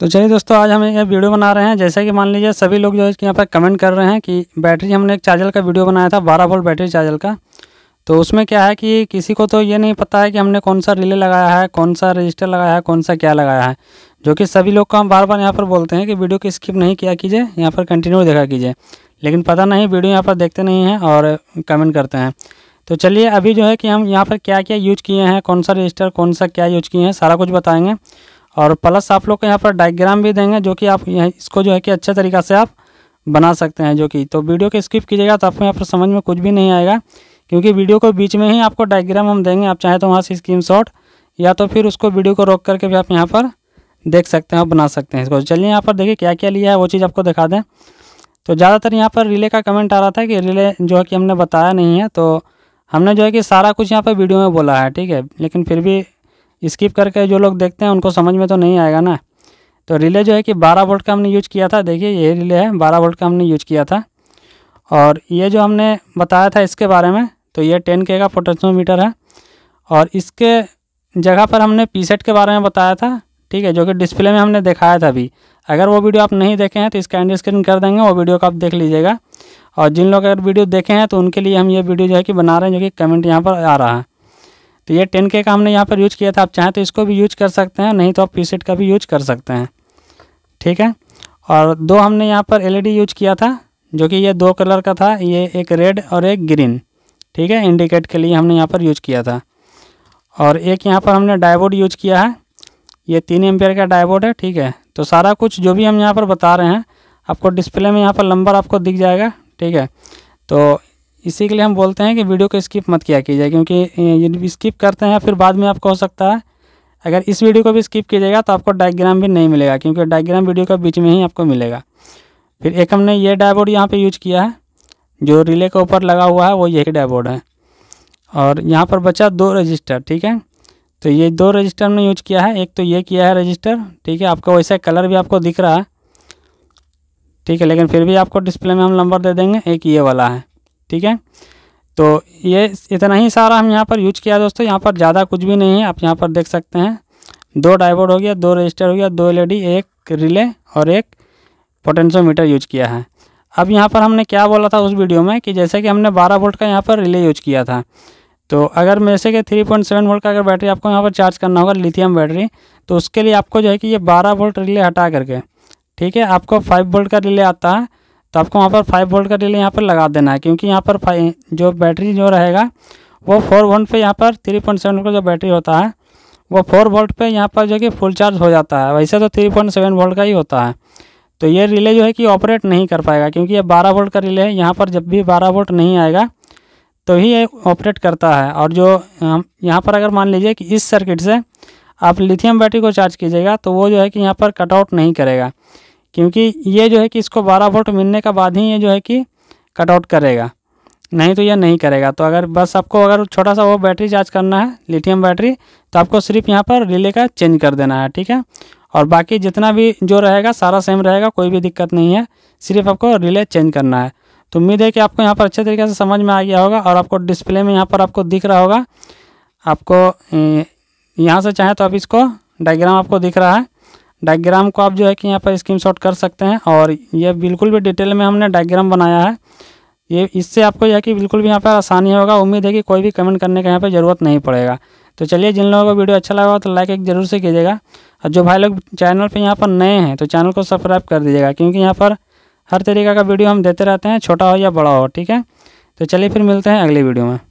तो चलिए दोस्तों आज हम ये वीडियो बना रहे हैं जैसे कि मान लीजिए सभी लोग जो है यहाँ पर कमेंट कर रहे हैं कि बैटरी हमने एक चार्जर का वीडियो बनाया था बारह वोल्ट बैटरी चार्जर का तो उसमें क्या है कि किसी को तो ये नहीं पता है कि हमने कौन सा रिले लगाया है कौन सा रजिस्टर लगाया है कौन सा क्या लगाया है जो कि सभी लोग को हम बार बार यहाँ पर बोलते हैं कि वीडियो को स्किप नहीं किया कीजिए यहाँ पर कंटिन्यू देखा कीजिए लेकिन पता नहीं वीडियो यहाँ पर देखते नहीं हैं और कमेंट करते हैं तो चलिए अभी जो है कि हम यहाँ पर क्या क्या यूज किए हैं कौन सा रजिस्टर कौन सा क्या यूज किए हैं सारा कुछ बताएँगे और प्लस आप लोग को यहाँ पर डायग्राम भी देंगे जो कि आप इसको जो है कि अच्छे तरीक़ा से आप बना सकते हैं जो कि तो वीडियो को स्किप कीजिएगा तो आपको यहाँ पर समझ में कुछ भी नहीं आएगा क्योंकि वीडियो को बीच में ही आपको डायग्राम हम देंगे आप चाहें तो वहाँ से स्क्रीन या तो फिर उसको वीडियो को रोक करके भी आप यहाँ पर देख सकते हैं और बना सकते हैं इसको चलिए यहाँ पर देखिए क्या क्या लिया है वो चीज़ आपको दिखा दें तो ज़्यादातर यहाँ पर रिले का कमेंट आ रहा था कि रिले जो है कि हमने बताया नहीं है तो हमने जो है कि सारा कुछ यहाँ पर वीडियो में बोला है ठीक है लेकिन फिर भी स्किप करके जो लोग देखते हैं उनको समझ में तो नहीं आएगा ना तो रिले जो है कि 12 वोल्ट का हमने यूज़ किया था देखिए ये रिले है 12 वोल्ट का हमने यूज़ किया था और ये जो हमने बताया था इसके बारे में तो ये टेन के का पोटेंशियोमीटर है और इसके जगह पर हमने सेट के बारे में बताया था ठीक है जो कि डिस्प्ले में हमने दिखाया था अभी अगर वो वीडियो आप नहीं देखे हैं तो इसका एंड स्क्रीन कर देंगे वो वीडियो को आप देख लीजिएगा और जिन लोग अगर वीडियो देखे हैं तो उनके लिए हम ये वीडियो जो है कि बना रहे हैं जो कि कमेंट यहाँ पर आ रहा है तो ये टेन के का हमने यहाँ पर यूज किया था आप चाहें तो इसको भी यूज कर सकते हैं नहीं तो आप पीसेट का भी यूज कर सकते हैं ठीक है और दो हमने यहाँ पर एल यूज किया था जो कि ये दो कलर का था ये एक रेड और एक ग्रीन ठीक है इंडिकेट के लिए हमने यहाँ पर यूज किया था और एक यहाँ पर हमने डायबोर्ड यूज किया है ये तीन एम्पेयर का डायबोर्ड है ठीक है तो सारा कुछ जो भी हम यहाँ पर बता रहे हैं आपको डिस्प्ले में यहाँ पर नंबर आपको दिख जाएगा ठीक है तो इसी के लिए हम बोलते हैं कि वीडियो को स्किप मत किया कीजिए क्योंकि स्किप करते हैं फिर बाद में आपको हो सकता है अगर इस वीडियो को भी स्किप कीजिएगा तो आपको डायग्राम भी नहीं मिलेगा क्योंकि डायग्राम वीडियो का बीच में ही आपको मिलेगा फिर एक हमने ये डायबोर्ड यहाँ पे यूज़ किया है जो रिले के ऊपर लगा हुआ है वो यही डायबोर्ड है और यहाँ पर बचा दो रजिस्टर ठीक है तो ये दो रजिस्टर हमने यूज किया है एक तो ये किया है रजिस्टर ठीक है आपका वैसा कलर भी आपको दिख रहा है ठीक है लेकिन फिर भी आपको डिस्प्ले में हम नंबर दे देंगे एक ये वाला है ठीक है तो ये इतना ही सारा हम यहाँ पर यूज किया दोस्तों यहाँ पर ज़्यादा कुछ भी नहीं है आप यहाँ पर देख सकते हैं दो डाइवर्ट हो गया दो रजिस्टर हो गया दो एल एक रिले और एक पोटेंशियोमीटर यूज किया है अब यहाँ पर हमने क्या बोला था उस वीडियो में कि जैसे कि हमने 12 वोल्ट का यहाँ पर रिले यूज किया था तो अगर जैसे कि सेवन वोल्ट का अगर बैटरी आपको यहाँ पर चार्ज करना होगा लिथियम बैटरी तो उसके लिए आपको जो है कि ये 12 वोल्ट रिले हटा करके ठीक है आपको 5 वोल्ट का रिले आता है तो आपको वहाँ पर फाइव वोल्ट का रिले यहाँ पर लगा देना है क्योंकि यहाँ पर जो बैटरी जो रहेगा वो फोर वोल्ट पे यहाँ पर थ्री पॉइंट सेवन का जो बैटरी होता है वो फोर वोल्ट पे यहाँ पर जो कि फुल चार्ज हो जाता है वैसे तो थ्री पॉइंट सेवन वोल्ट का ही होता है तो ये रिले जो है कि ऑपरेट नहीं कर पाएगा क्योंकि ये बारह वोल्ट का रिले है यहाँ पर जब भी बारह वोल्ट नहीं आएगा तो ही ये ऑपरेट करता है और जो यहाँ पर अगर मान लीजिए कि इस सर्किट से आप लिथियम बैटरी को चार्ज कीजिएगा तो वो जो है कि यहाँ पर कटआउट नहीं करेगा क्योंकि ये जो है कि इसको बारह वोल्ट मिलने के बाद ही ये जो है कि कटआउट करेगा नहीं तो यह नहीं करेगा तो अगर बस आपको अगर छोटा सा वो बैटरी चार्ज करना है लिथियम बैटरी तो आपको सिर्फ यहाँ पर रिले का चेंज कर देना है ठीक है और बाकी जितना भी जो रहेगा सारा सेम रहेगा कोई भी दिक्कत नहीं है सिर्फ आपको रिले चेंज करना है तो उम्मीद है कि आपको यहाँ पर अच्छे तरीके से समझ में आ गया होगा और आपको डिस्प्ले में यहाँ पर आपको दिख रहा होगा आपको यहाँ से चाहें तो आप इसको डायग्राम आपको दिख रहा है डायग्राम को आप जो है कि यहाँ पर स्क्रीन कर सकते हैं और ये बिल्कुल भी डिटेल में हमने डायग्राम बनाया है ये इससे आपको यह कि बिल्कुल भी यहाँ पर आसानी होगा उम्मीद है कि कोई भी कमेंट करने का यहाँ पर ज़रूरत नहीं पड़ेगा तो चलिए जिन लोगों को वीडियो अच्छा लगा हो तो लाइक एक जरूर से कीजिएगा और जो भाई लोग चैनल पे यहाँ पर नए हैं तो चैनल को सब्सक्राइब कर दीजिएगा क्योंकि यहाँ पर हर तरीके का वीडियो हम देते रहते हैं छोटा हो या बड़ा हो ठीक है तो चलिए फिर मिलते हैं अगली वीडियो में